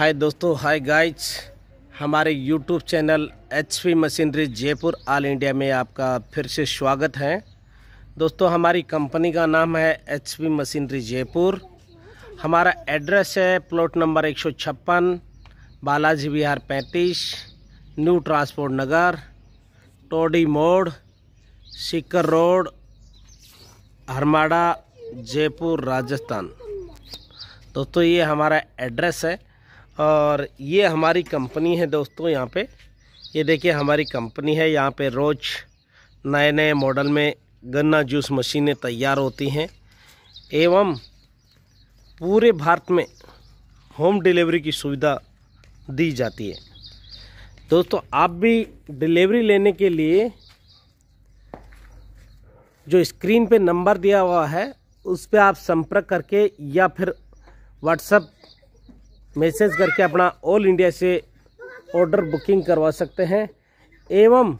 हाय दोस्तों hi guys हमारे YouTube channel H P machinery Jaipur all India में आपका फिर से स्वागत है दोस्तों हमारी कंपनी का नाम है एच पी मशीनरी जयपुर हमारा एड्रेस है प्लॉट नंबर एक सौ छप्पन बालाजी विहार पैंतीस new transport Nagar Todi Mod Sikar road Harmada Jaipur Rajasthan दोस्तों ये हमारा एड्रेस है और ये हमारी कंपनी है दोस्तों यहाँ पे ये देखिए हमारी कंपनी है यहाँ पे रोज़ नए नए मॉडल में गन्ना जूस मशीनें तैयार होती हैं एवं पूरे भारत में होम डिलीवरी की सुविधा दी जाती है दोस्तों आप भी डिलीवरी लेने के लिए जो स्क्रीन पे नंबर दिया हुआ है उस पर आप संपर्क करके या फिर व्हाट्सएप मैसेज करके अपना ऑल इंडिया से ऑर्डर बुकिंग करवा सकते हैं एवं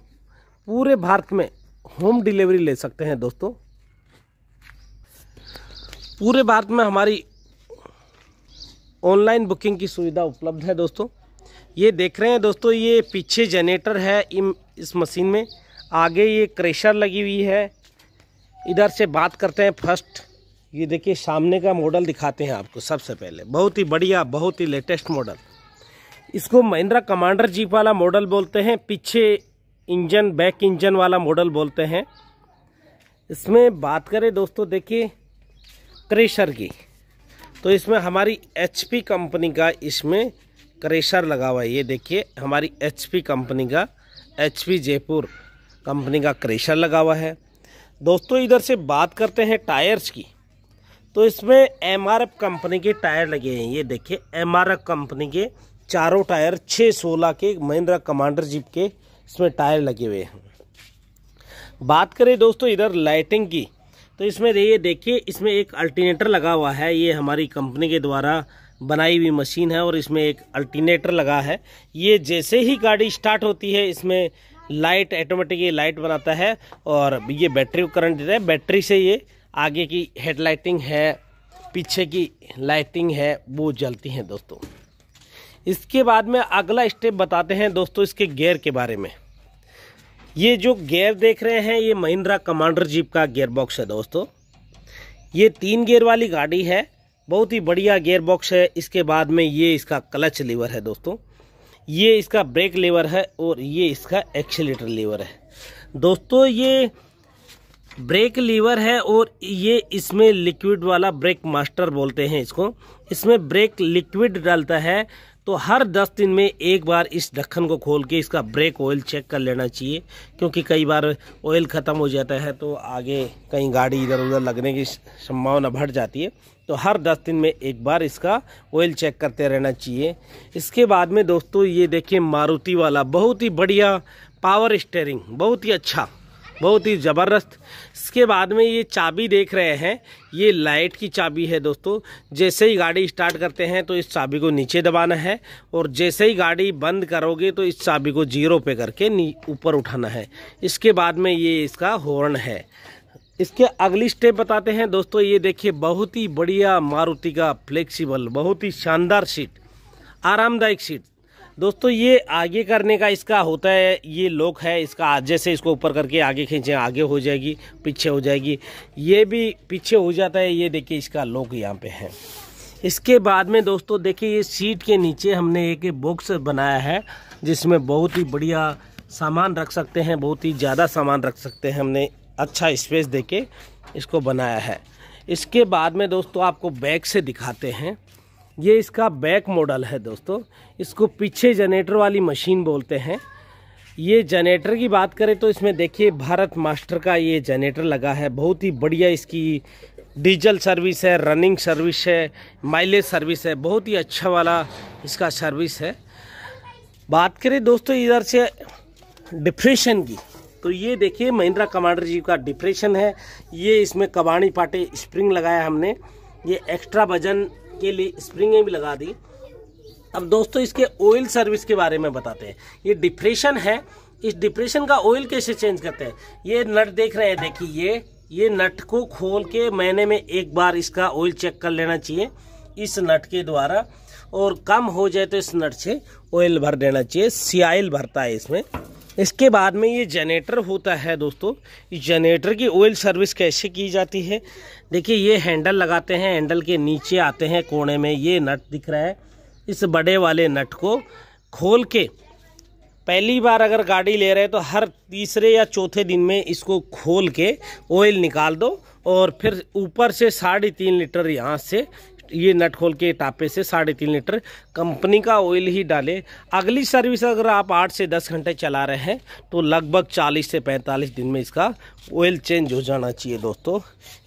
पूरे भारत में होम डिलीवरी ले सकते हैं दोस्तों पूरे भारत में हमारी ऑनलाइन बुकिंग की सुविधा उपलब्ध है दोस्तों ये देख रहे हैं दोस्तों ये पीछे जनरेटर है इस मशीन में आगे ये क्रेशर लगी हुई है इधर से बात करते हैं फर्स्ट ये देखिए सामने का मॉडल दिखाते हैं आपको सबसे पहले बहुत ही बढ़िया बहुत ही लेटेस्ट मॉडल इसको महिंद्रा कमांडर जीप वाला मॉडल बोलते हैं पीछे इंजन बैक इंजन वाला मॉडल बोलते हैं इसमें बात करें दोस्तों देखिए क्रेशर की तो इसमें हमारी एचपी कंपनी का इसमें क्रेशर लगा हुआ है ये देखिए हमारी एचपी कंपनी का एचपी जयपुर कंपनी का क्रेशर लगा हुआ है दोस्तों इधर से बात करते हैं टायर्स की तो इसमें एम कंपनी के टायर लगे हैं ये देखिए एम कंपनी के चारों टायर छः सोलह के महिंद्रा कमांडर जीप के इसमें टायर लगे हुए हैं बात करें दोस्तों इधर लाइटिंग की तो इसमें ये देखिए इसमें एक अल्टीनेटर लगा हुआ है ये हमारी कंपनी के द्वारा बनाई हुई मशीन है और इसमें एक अल्टीनेटर लगा है ये जैसे ही गाड़ी स्टार्ट होती है इसमें लाइट ऑटोमेटिक ये लाइट बनाता है और ये बैटरी को करंट देता है बैटरी से ये आगे की हेडलाइटिंग है पीछे की लाइटिंग है वो जलती हैं दोस्तों इसके बाद में अगला स्टेप बताते हैं दोस्तों इसके गेयर के बारे में ये जो गेयर देख रहे हैं ये महिंद्रा कमांडर जीप का गेयर बॉक्स है दोस्तों ये तीन गेयर वाली गाड़ी है बहुत ही बढ़िया गेयर बॉक्स है इसके बाद में ये इसका क्लच लीवर है दोस्तों ये इसका ब्रेक लीवर है और ये इसका एक्सीटर लीवर है दोस्तों ये ब्रेक लीवर है और ये इसमें लिक्विड वाला ब्रेक मास्टर बोलते हैं इसको इसमें ब्रेक लिक्विड डालता है तो हर दस दिन में एक बार इस ढक्कन को खोल के इसका ब्रेक ऑयल चेक कर लेना चाहिए क्योंकि कई बार ऑयल ख़त्म हो जाता है तो आगे कहीं गाड़ी इधर उधर लगने की संभावना बढ़ जाती है तो हर दस दिन में एक बार इसका ऑयल चेक करते रहना चाहिए इसके बाद में दोस्तों ये देखिए मारुति वाला बहुत ही बढ़िया पावर स्टेयरिंग बहुत ही अच्छा बहुत ही ज़बरदस्त इसके बाद में ये चाबी देख रहे हैं ये लाइट की चाबी है दोस्तों जैसे ही गाड़ी स्टार्ट करते हैं तो इस चाबी को नीचे दबाना है और जैसे ही गाड़ी बंद करोगे तो इस चाबी को जीरो पे करके ऊपर उठाना है इसके बाद में ये इसका हॉर्न है इसके अगली स्टेप बताते हैं दोस्तों ये देखिए बहुत ही बढ़िया मारुति का फ्लेक्सीबल बहुत ही शानदार सीट आरामदायक सीट दोस्तों ये आगे करने का इसका होता है ये लोक है इसका जैसे इसको ऊपर करके आगे खींचे आगे हो जाएगी पीछे हो जाएगी ये भी पीछे हो जाता है ये देखिए इसका लोक यहाँ पे है इसके बाद में दोस्तों देखिए ये सीट के नीचे हमने एक बॉक्स बनाया है जिसमें बहुत ही बढ़िया सामान रख सकते हैं बहुत ही ज़्यादा सामान रख सकते हैं हमने अच्छा स्पेस दे के इसको बनाया है इसके बाद में दोस्तों आपको बैग से दिखाते हैं ये इसका बैक मॉडल है दोस्तों इसको पीछे जनरेटर वाली मशीन बोलते हैं ये जनरेटर की बात करें तो इसमें देखिए भारत मास्टर का ये जनरेटर लगा है बहुत ही बढ़िया इसकी डीजल सर्विस है रनिंग सर्विस है माइलेज सर्विस है बहुत ही अच्छा वाला इसका सर्विस है बात करें दोस्तों इधर से डिप्रेशन की तो ये देखिए महिंद्रा कमांडर जी का डिप्रेशन है ये इसमें कबाड़ी पाटे स्प्रिंग लगाया हमने ये एक्स्ट्रा वजन के लिए स्प्रिंगें भी लगा दी अब दोस्तों इसके ऑयल सर्विस के बारे में बताते हैं ये डिप्रेशन है इस डिप्रेशन का ऑयल कैसे चेंज करते हैं ये नट देख रहे हैं देखिए ये ये नट को खोल के महीने में एक बार इसका ऑयल चेक कर लेना चाहिए इस नट के द्वारा और कम हो जाए तो इस नट से ऑयल भर देना चाहिए सियाइल भरता है इसमें इसके बाद में ये जनरेटर होता है दोस्तों जनरेटर की ऑयल सर्विस कैसे की जाती है देखिए ये हैंडल लगाते हैं हैंडल के नीचे आते हैं कोने में ये नट दिख रहा है इस बड़े वाले नट को खोल के पहली बार अगर गाड़ी ले रहे हैं तो हर तीसरे या चौथे दिन में इसको खोल के ऑयल निकाल दो और फिर ऊपर से साढ़े तीन लीटर यहाँ से ये नट खोल के टापे से साढ़े तीन लीटर कंपनी का ऑयल ही डालें अगली सर्विस अगर आप आठ से दस घंटे चला रहे हैं तो लगभग चालीस से पैंतालीस दिन में इसका ऑयल चेंज हो जाना चाहिए दोस्तों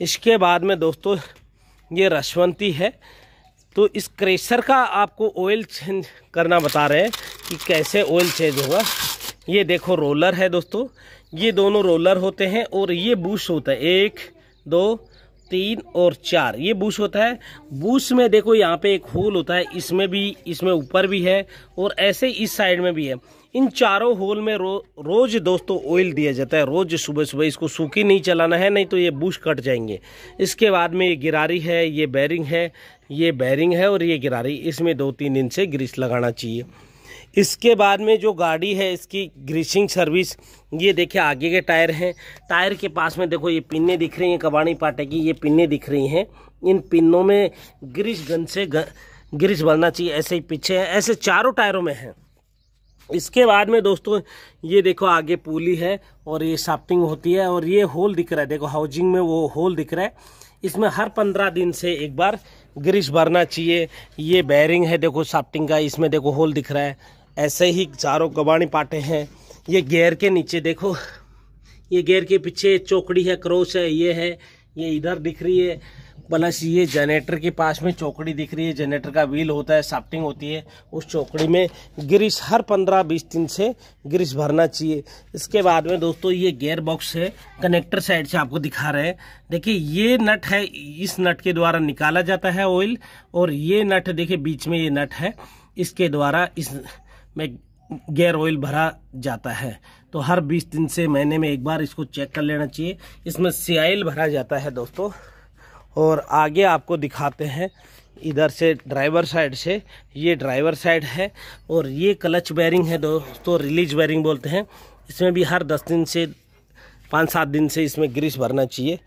इसके बाद में दोस्तों ये रशवंती है तो इस क्रेशर का आपको ऑयल चेंज करना बता रहे हैं कि कैसे ऑयल चेंज होगा ये देखो रोलर है दोस्तों ये दोनों रोलर होते हैं और ये बूश होता है एक दो तीन और चार ये बूश होता है बूश में देखो यहाँ पे एक होल होता है इसमें भी इसमें ऊपर भी है और ऐसे इस साइड में भी है इन चारों होल में रो, रोज दोस्तों ऑयल दिया जाता है रोज सुबह सुबह इसको सूखी नहीं चलाना है नहीं तो ये बूश कट जाएंगे इसके बाद में ये गिरारी है ये बैरिंग है ये बैरिंग है और ये गिरारी इसमें दो तीन दिन से ग्रीस लगाना चाहिए इसके बाद में जो गाड़ी है इसकी ग्रीसिंग सर्विस ये देखिए आगे के टायर हैं टायर के पास में देखो ये पिन्ने दिख रही हैं कबाड़ी पाटे की ये पिन्ने दिख रही हैं इन पिन्नों में ग्रीस गन से ग्रीस भरना चाहिए ऐसे ही पीछे है ऐसे चारों टायरों में है इसके बाद में दोस्तों ये देखो आगे पुली है और ये साफ्टिंग होती है और ये होल दिख रहा है देखो हाउसिंग में वो होल दिख रहा है इसमें हर पंद्रह दिन से एक बार ग्रीस भरना चाहिए ये बैरिंग है देखो साफ्टिंग का इसमें देखो होल दिख रहा है ऐसे ही चारों गबाणी पाटे हैं ये गेयर के नीचे देखो ये गेयर के पीछे चौकड़ी है क्रोच है ये है ये इधर दिख रही है प्लस ये जनरेटर के पास में चौकड़ी दिख रही है जनरेटर का व्हील होता है साफ्टिंग होती है उस चौकड़ी में ग्रीस हर पंद्रह बीस दिन से ग्रीस भरना चाहिए इसके बाद में दोस्तों ये गेयर बॉक्स है कनेक्टर साइड से आपको दिखा रहे हैं देखिए ये नट है इस नट के द्वारा निकाला जाता है ऑयल और ये नट देखिए बीच में ये नट है इसके द्वारा इस में गेयर ऑयल भरा जाता है तो हर 20 दिन से महीने में एक बार इसको चेक कर लेना चाहिए इसमें सियाइल भरा जाता है दोस्तों और आगे आपको दिखाते हैं इधर से ड्राइवर साइड से ये ड्राइवर साइड है और ये क्लच बैरिंग है दोस्तों रिलीज बैरिंग बोलते हैं इसमें भी हर दस दिन से पाँच सात दिन से इसमें ग्रीस भरना चाहिए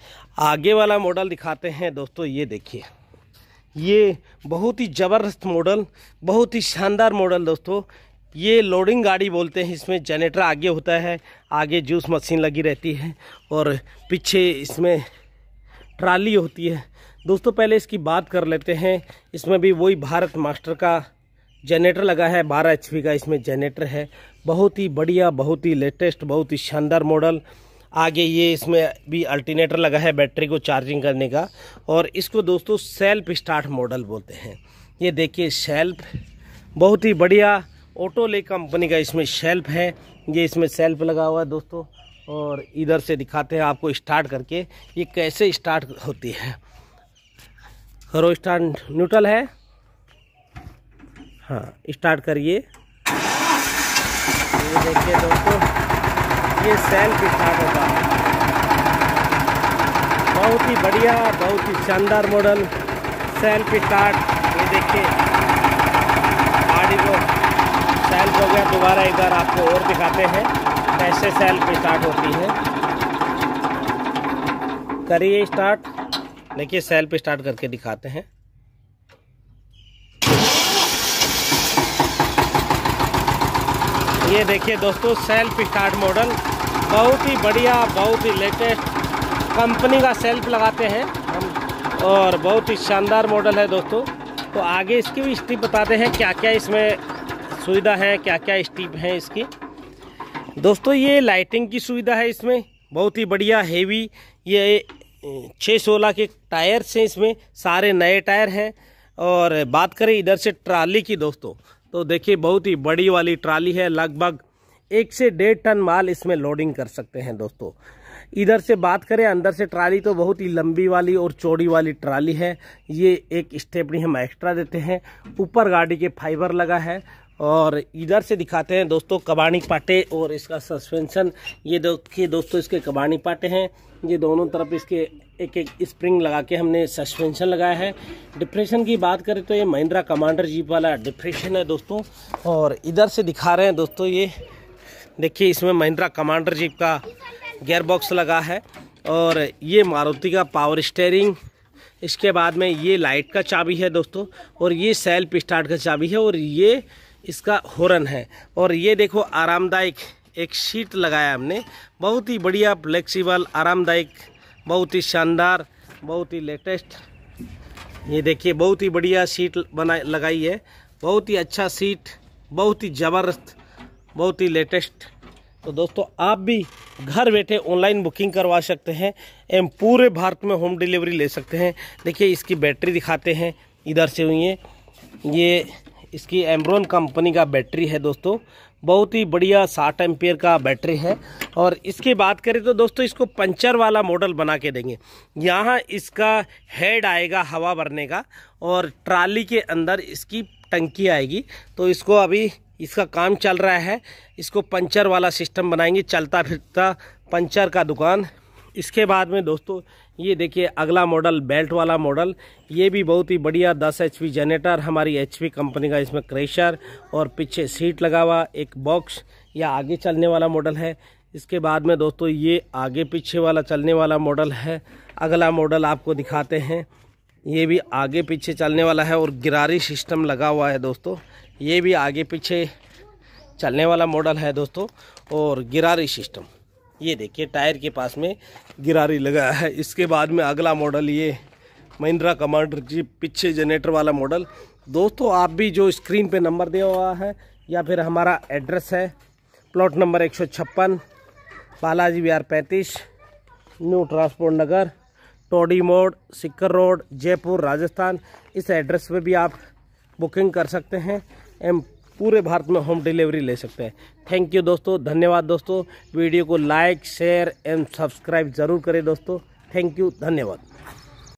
आगे वाला मॉडल दिखाते हैं दोस्तों ये देखिए ये बहुत ही ज़बरदस्त मॉडल बहुत ही शानदार मॉडल दोस्तों ये लोडिंग गाड़ी बोलते हैं इसमें जनरेटर आगे होता है आगे जूस मशीन लगी रहती है और पीछे इसमें ट्राली होती है दोस्तों पहले इसकी बात कर लेते हैं इसमें भी वही भारत मास्टर का जनरेटर लगा है 12 एच का इसमें जनरेटर है बहुत ही बढ़िया बहुत ही लेटेस्ट बहुत ही शानदार मॉडल आगे ये इसमें भी अल्टरनेटर लगा है बैटरी को चार्जिंग करने का और इसको दोस्तों सेल्फ स्टार्ट मॉडल बोलते हैं ये देखिए सेल्फ बहुत ही बढ़िया ऑटो ले कंपनी का इसमें शेल्फ है ये इसमें सेल्फ लगा हुआ है दोस्तों और इधर से दिखाते हैं आपको स्टार्ट करके ये कैसे स्टार्ट होती है करो स्टार्ट न्यूट्रल है हाँ स्टार्ट करिए देखिए दोस्तों ये सेल्फ स्टार्ट होता है बहुत ही बढ़िया बहुत ही शानदार मॉडल सेल्फ स्टार्ट ये देखिए हैं दोबारा एक बार आपको और दिखाते हैं कैसे सेल्फ स्टार्ट होती है करिए स्टार्ट देखिए सेल्फ स्टार्ट करके दिखाते हैं ये देखिए दोस्तों सेल्फ स्टार्ट मॉडल बहुत ही बढ़िया बहुत ही लेटेस्ट कंपनी का सेल्फ लगाते हैं हम और बहुत ही शानदार मॉडल है दोस्तों तो आगे इसकी भी स्टिप बताते हैं क्या क्या इसमें सुविधा है क्या क्या स्टीप है इसकी दोस्तों ये लाइटिंग की सुविधा है इसमें बहुत ही बढ़िया हेवी ये छः सोलह के टायर्स हैं इसमें सारे नए टायर हैं और बात करें इधर से ट्राली की दोस्तों तो देखिए बहुत ही बड़ी वाली ट्राली है लगभग एक से डेढ़ टन माल इसमें लोडिंग कर सकते हैं दोस्तों इधर से बात करें अंदर से ट्राली तो बहुत ही लंबी वाली और चौड़ी वाली ट्राली है ये एक स्टेपनी हम एक्स्ट्रा देते हैं ऊपर गाड़ी के फाइबर लगा है और इधर से दिखाते हैं दोस्तों कबाड़ी पाटे और इसका सस्पेंशन ये देखिए दो, दोस्तों इसके कबाड़ी पाटे हैं ये दोनों तरफ इसके एक एक स्प्रिंग लगा के हमने सस्पेंशन लगाया है डिप्रेशन की बात करें तो ये महिंद्रा कमांडर जीप वाला डिप्रेशन है दोस्तों और इधर से दिखा रहे हैं दोस्तों ये देखिए इसमें महिंद्रा कमांडर जीप का गेयर बॉक्स लगा है और ये मारुति का पावर स्टेयरिंग इसके बाद में ये लाइट का चाबी है दोस्तों और ये सेल्फ स्टार्ट का चाबी है और ये इसका हॉर्न है और ये देखो आरामदायक एक शीट लगाया हमने बहुत ही बढ़िया फ्लेक्सिबल आरामदायक बहुत ही शानदार बहुत ही लेटेस्ट ये देखिए बहुत ही बढ़िया सीट बना लगाई है बहुत ही अच्छा सीट बहुत ही ज़बरदस्त बहुत ही लेटेस्ट तो दोस्तों आप भी घर बैठे ऑनलाइन बुकिंग करवा सकते हैं एवं पूरे भारत में होम डिलीवरी ले सकते हैं देखिए इसकी बैटरी दिखाते हैं इधर से हुई है ये इसकी एमरोन कंपनी का बैटरी है दोस्तों बहुत ही बढ़िया साठ एम्पेयर का बैटरी है और इसकी बात करें तो दोस्तों इसको पंचर वाला मॉडल बना के देंगे यहाँ इसका हेड आएगा हवा भरने का और ट्राली के अंदर इसकी टंकी आएगी तो इसको अभी इसका काम चल रहा है इसको पंचर वाला सिस्टम बनाएंगे चलता फिरता पंचर का दुकान इसके बाद में दोस्तों ये देखिए अगला मॉडल बेल्ट वाला मॉडल ये भी बहुत ही बढ़िया 10 एच जनरेटर हमारी एच कंपनी का इसमें क्रेशर और पीछे सीट लगा हुआ एक बॉक्स या आगे चलने वाला मॉडल है इसके बाद में दोस्तों ये आगे पीछे वाला चलने वाला मॉडल है अगला मॉडल आपको दिखाते हैं ये भी आगे पीछे चलने वाला है और गिरारी सिस्टम लगा हुआ है दोस्तों ये भी आगे पीछे चलने वाला मॉडल है दोस्तों और गिरारी सिस्टम ये देखिए टायर के पास में गिरारी लगा है इसके बाद में अगला मॉडल ये महिंद्रा कमांडर जी पीछे जनरेटर वाला मॉडल दोस्तों आप भी जो स्क्रीन पे नंबर दिया हुआ है या फिर हमारा एड्रेस है प्लॉट नंबर एक सौ छप्पन बालाजी बिहार पैंतीस न्यू ट्रांसपोर्ट नगर टोडी मोड़ सिक्कर रोड जयपुर राजस्थान इस एड्रेस पे भी आप बुकिंग कर सकते हैं एम पूरे भारत में होम डिलीवरी ले सकते हैं थैंक यू दोस्तों धन्यवाद दोस्तों वीडियो को लाइक शेयर एंड सब्सक्राइब ज़रूर करें दोस्तों थैंक यू धन्यवाद